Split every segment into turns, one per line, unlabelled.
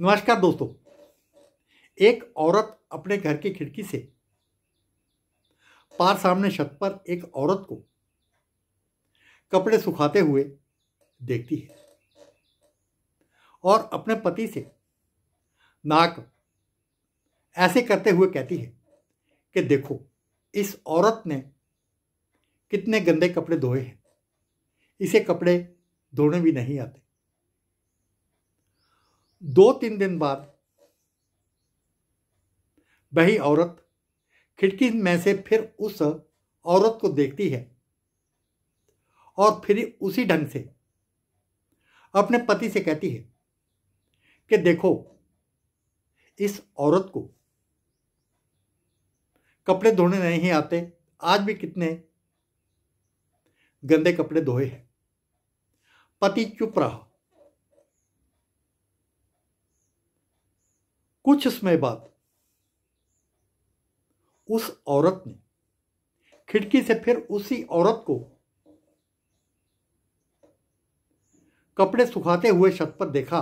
नमस्कार दोस्तों एक औरत अपने घर की खिड़की से पार सामने छत पर एक औरत को कपड़े सुखाते हुए देखती है और अपने पति से नाक ऐसे करते हुए कहती है कि देखो इस औरत ने कितने गंदे कपड़े धोए हैं इसे कपड़े धोने भी नहीं आते दो तीन दिन बाद वही औरत खिड़की में से फिर उस औरत को देखती है और फिर उसी ढंग से अपने पति से कहती है कि देखो इस औरत को कपड़े धोने नहीं आते आज भी कितने गंदे कपड़े धोए हैं पति चुप रहा कुछ समय बाद उस औरत ने खिड़की से फिर उसी औरत को कपड़े सुखाते हुए छत पर देखा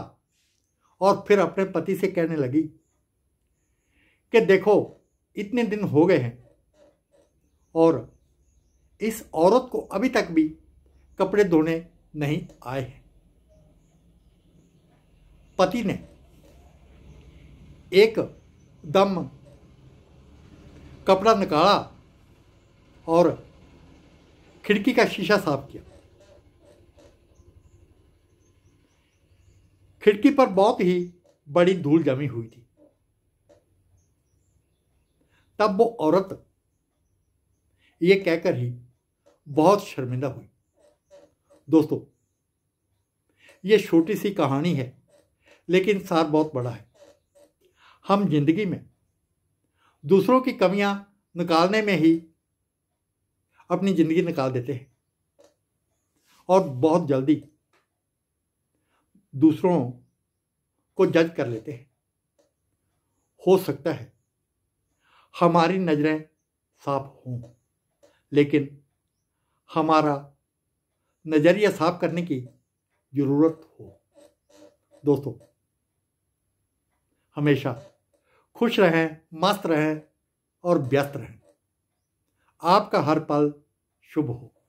और फिर अपने पति से कहने लगी कि देखो इतने दिन हो गए हैं और इस औरत को अभी तक भी कपड़े धोने नहीं आए हैं पति ने एक दम कपड़ा निकाला और खिड़की का शीशा साफ किया खिड़की पर बहुत ही बड़ी धूल जमी हुई थी तब वो औरत ये कहकर ही बहुत शर्मिंदा हुई दोस्तों ये छोटी सी कहानी है लेकिन सार बहुत बड़ा है हम जिंदगी में दूसरों की कमियां निकालने में ही अपनी ज़िंदगी निकाल देते हैं और बहुत जल्दी दूसरों को जज कर लेते हैं हो सकता है हमारी नज़रें साफ हों लेकिन हमारा नज़रिया साफ करने की ज़रूरत हो दोस्तों हमेशा खुश रहें मस्त रहें और व्यस्त रहें आपका हर पल शुभ हो